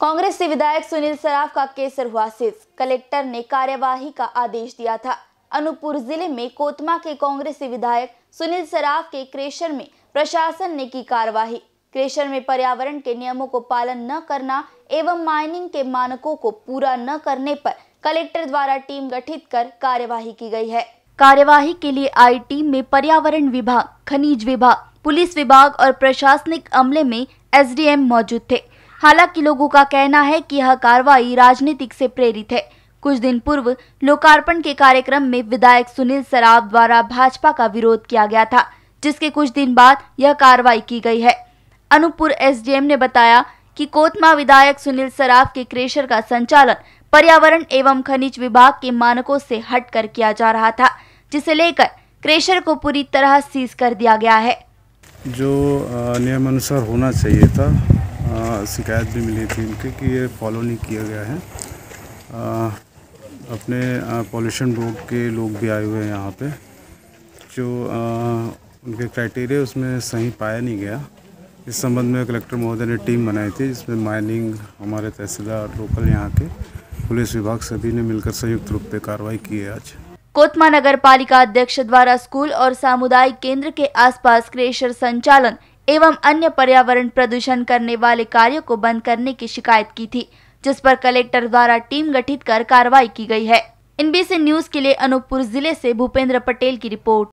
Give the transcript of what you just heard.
कांग्रेस से विधायक सुनील सराफ का केसर हुआ सिर्फ कलेक्टर ने कार्यवाही का आदेश दिया था अनूपपुर जिले में कोतमा के कांग्रेसी विधायक सुनील सराफ के क्रेशर में प्रशासन ने की कार्यवाही क्रेशर में पर्यावरण के नियमों को पालन न करना एवं माइनिंग के मानकों को पूरा न करने पर कलेक्टर द्वारा टीम गठित कर कार्यवाही की गई है कार्यवाही के लिए आई टीम में पर्यावरण विभाग खनिज विभाग पुलिस विभाग और प्रशासनिक अमले में एस मौजूद थे हालांकि लोगों का कहना है कि यह कार्रवाई राजनीतिक से प्रेरित है कुछ दिन पूर्व लोकार्पण के कार्यक्रम में विधायक सुनील सराब द्वारा भाजपा का विरोध किया गया था जिसके कुछ दिन बाद यह कार्रवाई की गई है अनुपुर एसडीएम ने बताया कि कोतमा विधायक सुनील सराफ के क्रेशर का संचालन पर्यावरण एवं खनिज विभाग के मानकों से हटकर किया जा रहा था जिसे लेकर क्रेशर को पूरी तरह सीज कर दिया गया है जो नियमानुसार होना चाहिए था शिकायत भी मिली थी इनकी कि ये फॉलो नहीं किया गया है आ, अपने पॉल्यूशन बोर्ड के लोग भी आए हुए हैं यहाँ पे जो आ, उनके क्राइटेरिया उसमें सही पाया नहीं गया इस संबंध में कलेक्टर महोदय ने टीम बनाई थी जिसमें माइनिंग हमारे तहसीलदार लोकल यहाँ के पुलिस विभाग सभी ने मिलकर संयुक्त रूप से कार्रवाई की है आज कोतमा नगर पालिका अध्यक्ष द्वारा स्कूल और सामुदायिक केंद्र के आसपास क्रेशर संचालन एवं अन्य पर्यावरण प्रदूषण करने वाले कार्यों को बंद करने की शिकायत की थी जिस पर कलेक्टर द्वारा टीम गठित कर कार्रवाई की गई है एनबीसी न्यूज के लिए अनूपपुर जिले से भूपेंद्र पटेल की रिपोर्ट